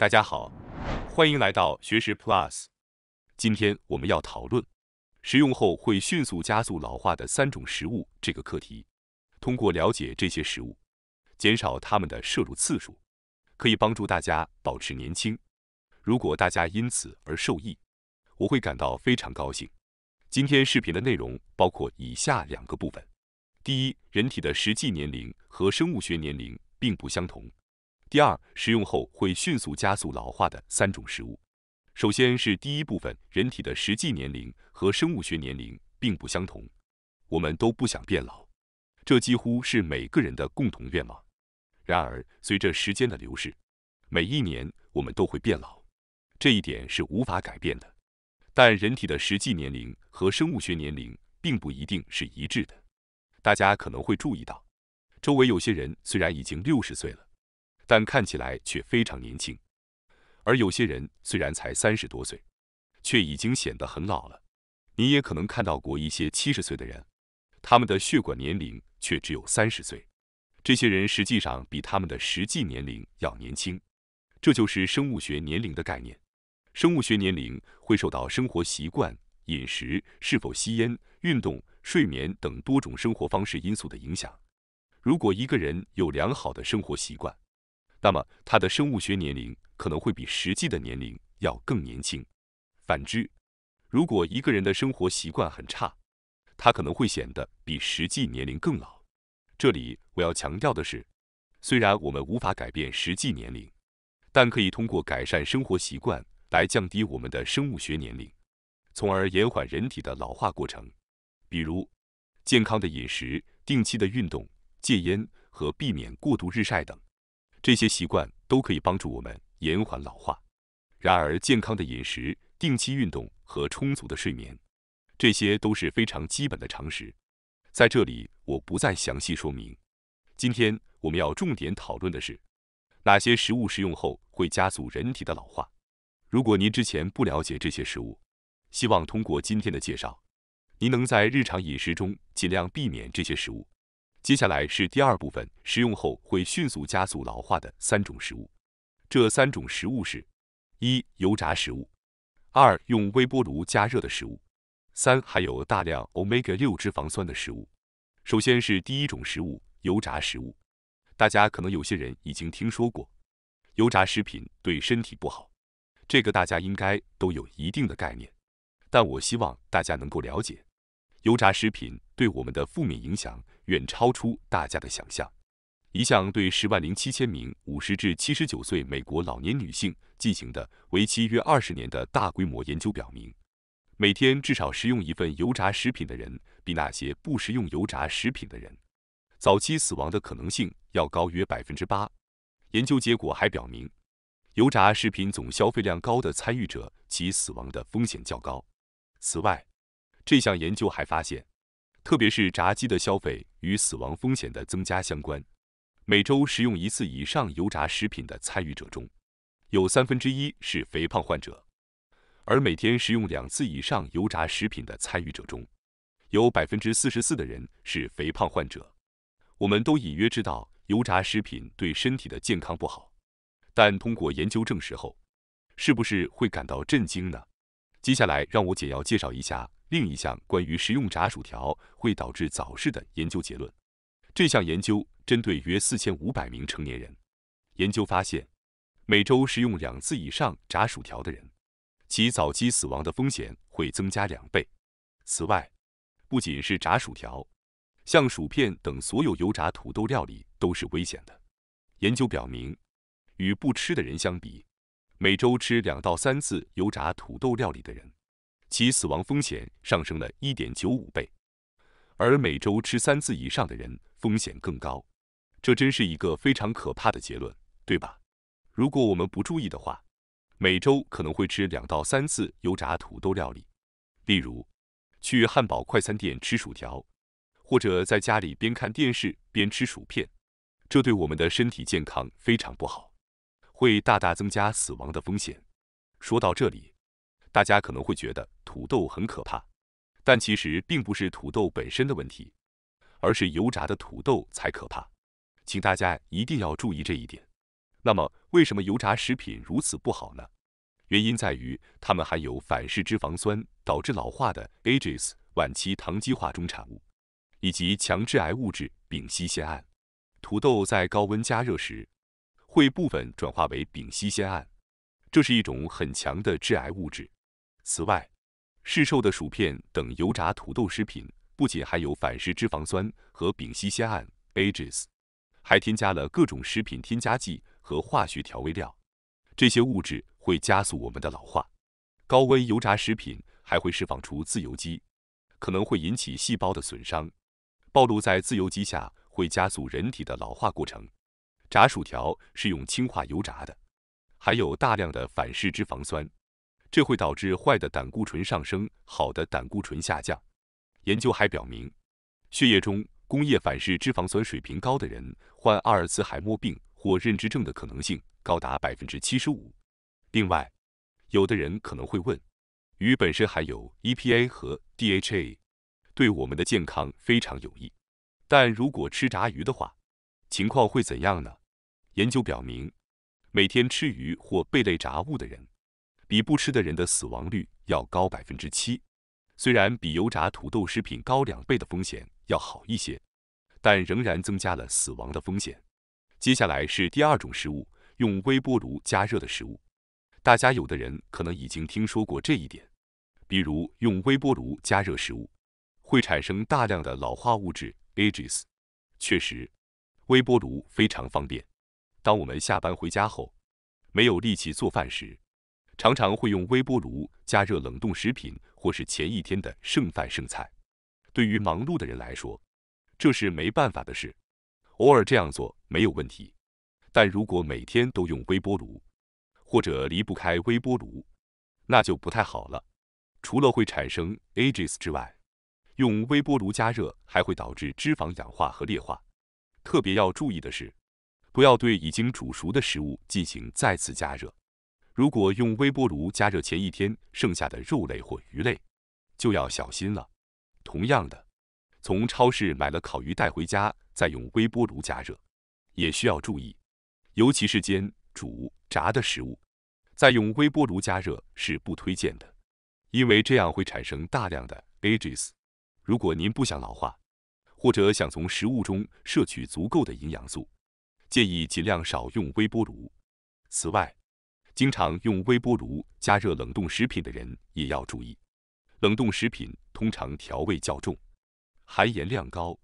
大家好，欢迎来到学识 Plus。今天我们要讨论食用后会迅速加速老化的三种食物这个课题。通过了解这些食物，减少它们的摄入次数，可以帮助大家保持年轻。如果大家因此而受益，我会感到非常高兴。今天视频的内容包括以下两个部分：第一，人体的实际年龄和生物学年龄并不相同。第二，食用后会迅速加速老化的三种食物。首先是第一部分，人体的实际年龄和生物学年龄并不相同。我们都不想变老，这几乎是每个人的共同愿望。然而，随着时间的流逝，每一年我们都会变老，这一点是无法改变的。但人体的实际年龄和生物学年龄并不一定是一致的。大家可能会注意到，周围有些人虽然已经六十岁了。但看起来却非常年轻，而有些人虽然才三十多岁，却已经显得很老了。你也可能看到过一些七十岁的人，他们的血管年龄却只有三十岁。这些人实际上比他们的实际年龄要年轻。这就是生物学年龄的概念。生物学年龄会受到生活习惯、饮食、是否吸烟、运动、睡眠等多种生活方式因素的影响。如果一个人有良好的生活习惯，那么，他的生物学年龄可能会比实际的年龄要更年轻。反之，如果一个人的生活习惯很差，他可能会显得比实际年龄更老。这里我要强调的是，虽然我们无法改变实际年龄，但可以通过改善生活习惯来降低我们的生物学年龄，从而延缓人体的老化过程。比如，健康的饮食、定期的运动、戒烟和避免过度日晒等。这些习惯都可以帮助我们延缓老化。然而，健康的饮食、定期运动和充足的睡眠，这些都是非常基本的常识，在这里我不再详细说明。今天我们要重点讨论的是，哪些食物食用后会加速人体的老化。如果您之前不了解这些食物，希望通过今天的介绍，您能在日常饮食中尽量避免这些食物。接下来是第二部分，食用后会迅速加速老化的三种食物。这三种食物是：一、油炸食物；二、用微波炉加热的食物；三、含有大量 omega-6 脂肪酸的食物。首先是第一种食物，油炸食物。大家可能有些人已经听说过，油炸食品对身体不好，这个大家应该都有一定的概念。但我希望大家能够了解，油炸食品。对我们的负面影响远超出大家的想象。一项对十万零七千名五十至七十九岁美国老年女性进行的为期约二十年的大规模研究表明，每天至少食用一份油炸食品的人，比那些不食用油炸食品的人，早期死亡的可能性要高约百分之八。研究结果还表明，油炸食品总消费量高的参与者，其死亡的风险较高。此外，这项研究还发现。特别是炸鸡的消费与死亡风险的增加相关。每周食用一次以上油炸食品的参与者中，有三分之一是肥胖患者；而每天食用两次以上油炸食品的参与者中，有百分之四十四的人是肥胖患者。我们都隐约知道油炸食品对身体的健康不好，但通过研究证实后，是不是会感到震惊呢？接下来让我简要介绍一下。另一项关于食用炸薯条会导致早逝的研究结论，这项研究针对约四千五百名成年人，研究发现，每周食用两次以上炸薯条的人，其早期死亡的风险会增加两倍。此外，不仅是炸薯条，像薯片等所有油炸土豆料理都是危险的。研究表明，与不吃的人相比，每周吃两到三次油炸土豆料理的人。其死亡风险上升了一点九五倍，而每周吃三次以上的人风险更高，这真是一个非常可怕的结论，对吧？如果我们不注意的话，每周可能会吃两到三次油炸土豆料理，例如去汉堡快餐店吃薯条，或者在家里边看电视边吃薯片，这对我们的身体健康非常不好，会大大增加死亡的风险。说到这里。大家可能会觉得土豆很可怕，但其实并不是土豆本身的问题，而是油炸的土豆才可怕，请大家一定要注意这一点。那么，为什么油炸食品如此不好呢？原因在于它们含有反式脂肪酸，导致老化的 AGES 晚期糖基化中产物，以及强致癌物质丙烯酰胺。土豆在高温加热时，会部分转化为丙烯酰胺，这是一种很强的致癌物质。此外，市售的薯片等油炸土豆食品不仅含有反式脂肪酸和丙烯酰胺 （AGES），还添加了各种食品添加剂和化学调味料。这些物质会加速我们的老化。高温油炸食品还会释放出自由基，可能会引起细胞的损伤。暴露在自由基下会加速人体的老化过程。炸薯条是用氢化油炸的，含有大量的反式脂肪酸。这会导致坏的胆固醇上升，好的胆固醇下降。研究还表明，血液中工业反式脂肪酸水平高的人，患阿尔茨海默病或认知症的可能性高达百分之七十五。另外，有的人可能会问：鱼本身含有 EPA 和 DHA，对我们的健康非常有益，但如果吃炸鱼的话，情况会怎样呢？研究表明，每天吃鱼或贝类炸物的人。比不吃的人的死亡率要高百分之七，虽然比油炸土豆食品高两倍的风险要好一些，但仍然增加了死亡的风险。接下来是第二种食物，用微波炉加热的食物。大家有的人可能已经听说过这一点，比如用微波炉加热食物会产生大量的老化物质 AGES。确实，微波炉非常方便。当我们下班回家后，没有力气做饭时。常常会用微波炉加热冷冻食品或是前一天的剩饭剩菜，对于忙碌的人来说，这是没办法的事。偶尔这样做没有问题，但如果每天都用微波炉，或者离不开微波炉，那就不太好了。除了会产生 ages 之外，用微波炉加热还会导致脂肪氧化和裂化。特别要注意的是，不要对已经煮熟的食物进行再次加热。如果用微波炉加热前一天剩下的肉类或鱼类，就要小心了。同样的，从超市买了烤鱼带回家再用微波炉加热，也需要注意。尤其是煎、煮、炸的食物，再用微波炉加热是不推荐的，因为这样会产生大量的 AGES。如果您不想老化，或者想从食物中摄取足够的营养素，建议尽量少用微波炉。此外，经常用微波炉加热冷冻食品的人也要注意，冷冻食品通常调味较重，含盐量高，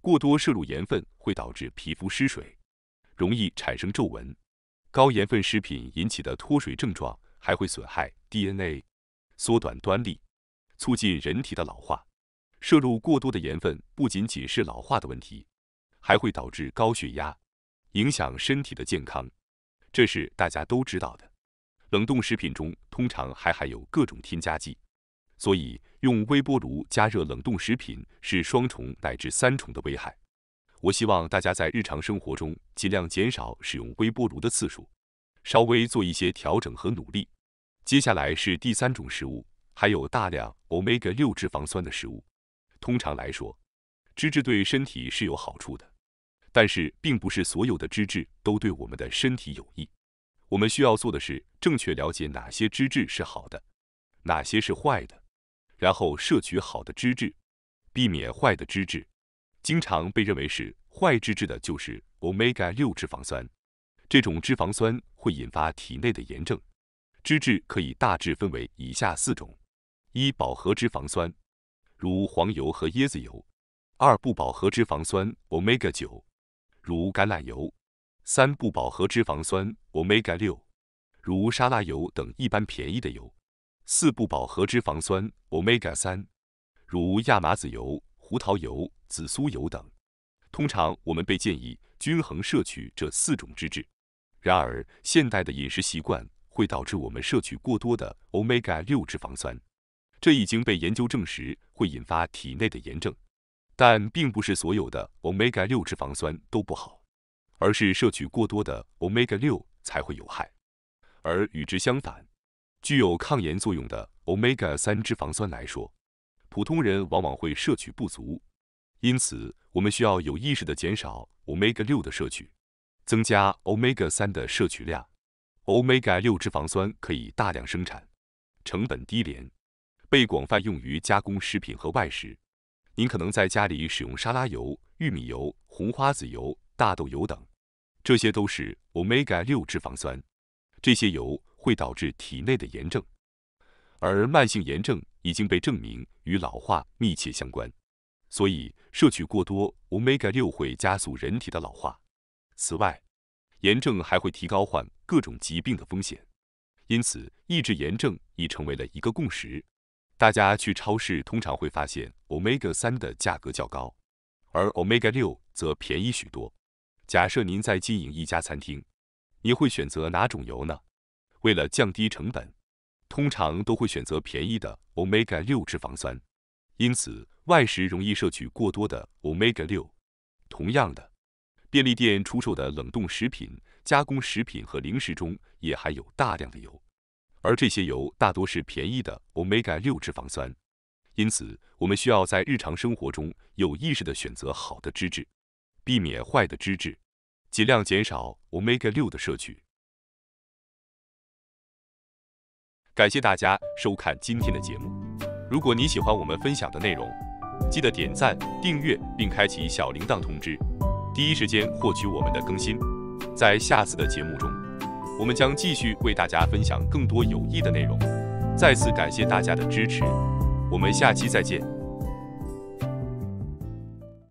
过多摄入盐分会导致皮肤失水，容易产生皱纹。高盐分食品引起的脱水症状还会损害 DNA，缩短端粒，促进人体的老化。摄入过多的盐分不仅仅是老化的问题，还会导致高血压，影响身体的健康，这是大家都知道的。冷冻食品中通常还含有各种添加剂，所以用微波炉加热冷冻食品是双重乃至三重的危害。我希望大家在日常生活中尽量减少使用微波炉的次数，稍微做一些调整和努力。接下来是第三种食物，含有大量 omega 六脂肪酸的食物。通常来说，脂质对身体是有好处的，但是并不是所有的脂质都对我们的身体有益。我们需要做的是正确了解哪些脂质是好的，哪些是坏的，然后摄取好的脂质，避免坏的脂质。经常被认为是坏脂质的，就是 omega-6 脂肪酸。这种脂肪酸会引发体内的炎症。脂质可以大致分为以下四种：一、饱和脂肪酸，如黄油和椰子油；二、不饱和脂肪酸 omega-9，如橄榄油。三不饱和脂肪酸 omega-6，如沙拉油等一般便宜的油。四不饱和脂肪酸 omega-3，如亚麻籽油、胡桃油、紫苏油等。通常我们被建议均衡摄取这四种脂质。然而，现代的饮食习惯会导致我们摄取过多的 omega-6 脂肪酸，这已经被研究证实会引发体内的炎症。但并不是所有的 omega-6 脂肪酸都不好。而是摄取过多的 omega-6 才会有害，而与之相反，具有抗炎作用的 omega-3 脂肪酸来说，普通人往往会摄取不足，因此我们需要有意识的减少 omega-6 的摄取，增加 omega-3 的摄取量。omega-6 脂肪酸可以大量生产，成本低廉，被广泛用于加工食品和外食。您可能在家里使用沙拉油、玉米油、红花籽油、大豆油等。这些都是 omega 六脂肪酸，这些油会导致体内的炎症，而慢性炎症已经被证明与老化密切相关，所以摄取过多 omega 六会加速人体的老化。此外，炎症还会提高患各种疾病的风险，因此抑制炎症已成为了一个共识。大家去超市通常会发现 omega 三的价格较高，而 omega 六则便宜许多。假设您在经营一家餐厅，你会选择哪种油呢？为了降低成本，通常都会选择便宜的 omega-6 脂肪酸，因此外食容易摄取过多的 omega-6。同样的，便利店出售的冷冻食品、加工食品和零食中也含有大量的油，而这些油大多是便宜的 omega-6 脂肪酸。因此，我们需要在日常生活中有意识地选择好的脂质，避免坏的脂质。尽量减少 omega-6 的摄取。感谢大家收看今天的节目。如果你喜欢我们分享的内容，记得点赞、订阅并开启小铃铛通知，第一时间获取我们的更新。在下次的节目中，我们将继续为大家分享更多有益的内容。再次感谢大家的支持，我们下期再见。